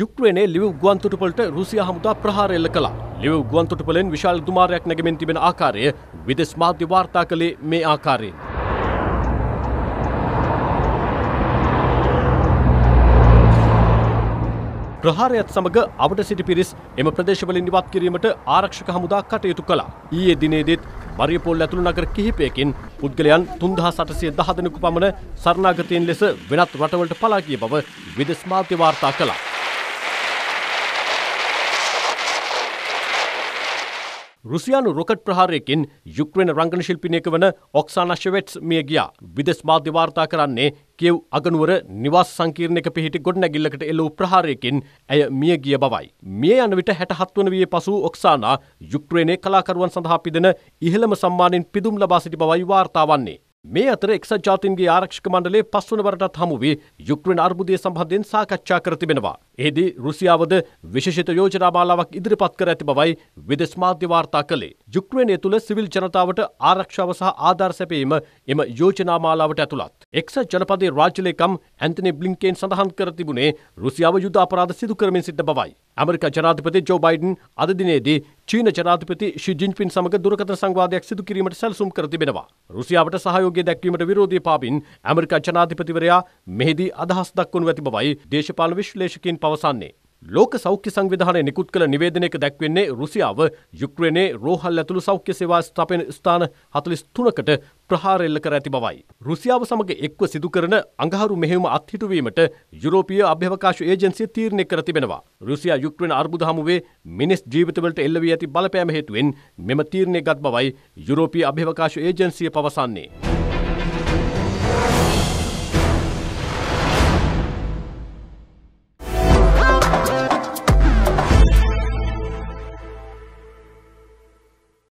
යුක්්‍රේනේ ලිව ගුවන්තුටපලට රුසිය හමුදා ප්‍රහාරෙල්ල කලා ලිව ගුවන්තුටපලෙන් විශාල් දුමාරයක් නැගමින් තිබෙන ආකාරය විදෙස් මාධ්‍ය වාර්තා කළේ මේ ආකාරයෙන්. ප්‍රහාරයත් සමඟ අවට සිටි පිරිස් එම ප්‍රදේශවලින් නිවත් කිරීමට ආරක්ෂක හමුදා කටයුතු කළා. ඊයේ දිනේදෙත් මරියපොල් ඇතුළු නගර කිහිපයකින් පුද්ගලයන් 3810 දෙනෙකු පමණ සරණාගතයන් ලෙස වෙනත් රටවලට පලා ගිය බව විදෙස් මාධ්‍ය වාර්තා කළා. රුසියානු රොකට් ප්‍රහාරයකින් යුක්්‍රෙන රංගන ශිල්පිනයක වන ඔක්සානශ්‍යවෙට්ස් මිය ගියා විදෙස් මාධ්‍යවාර්තා කරන්නේ කියව් අගනුවර නිවාස් සංකීර්ණක පිහිටි ගොඩනැගිල්ලකට එලෝ ප්‍රහාරයකින් ඇය මිය ගිය බවයි. මිය යන විට හැට හත්වන විය පසු ඔක්සානා යුක්්‍රේනය කලාකරුවන් සඳහා පිදෙන ඉහළම සම්මානින් පිදුම් ලබා සිටි බවයි වාර්තා වන්නේ. මේ අතර එක්සත් ජාතීන්ගේ ආරක්ෂක මණ්ඩලය පස්වන වරටත් හමු වී යුක්‍රේන අර්බුදය සම්බන්ධයෙන් සාකච්ඡා කර තිබෙනවා. එෙහිදී රුසියාවද විශේෂිත යෝජනා මාලාවක් ඉදිරිපත් කර ඇති බවයි විදෙස් මාධ්‍ය වාර්තා කළේ. යුක්‍රේනය තුළ සිවිල් ජනතාවට ආරක්ෂාව සහ ආධාර සැපීම එම යෝජනා මාලාවට ඇතුළත්. එක්සත් ජනපදයේ රාජ්‍ය ලේකම් ඇන්තනි බ්ලින්කේන් සඳහන් කර තිබුණේ රුසියාව යුද අපරාධ සිදු කරමින් සිට බවයි. ඇමරිකා ජනාධිපති ජෝ බයිඩන් අද දිනේදී චීන ජනාධිපති ෂි ජින්පින් සමග දුරකථන සංවාදයක් සිදු කිරීමට සැලසුම් කර තිබෙනවා. රුසියාවට සහයෝගය දැක්වීමට විරෝධී පාපින් ඇමරිකා ජනාධිපතිවරයා මෙහිදී අදහස් දක්වනු ඇති බවයි දේශපාලන විශ්ලේෂකයින් පවසන්නේ. ලෝක සෞඛ්‍ය සංවිධානය නිකුත් කළ නිවේදනයක දැක්වෙන්නේ රුසියාව යුක්්‍රේනයේ රෝහල් ඇතුළු සෞඛ්‍ය සේවා ස්ථාපන ස්ථාන හතුලිස් තුනකට ප්‍රහාර එල්ල කර ඇති බවයි. රුසියාව සමඟ එක්ව සිදුකරන අඟහරු මෙහෙම අත්හිටුවීමට යුරෝපිය අභ්‍යවකාශ ඒජන්සිය තීරණය කර තිබෙනවා. රුසියා යුක්්‍රේන අර්බුද හමුවේ මිනිස් ජීවිතවලට එල්ලවී ඇති බලපෑම හේතුවෙන් මෙම තීරණය ගත් බවයි යුරෝපිය අභ්‍යවකාශ ඒජන්සිය පවසන්නේ.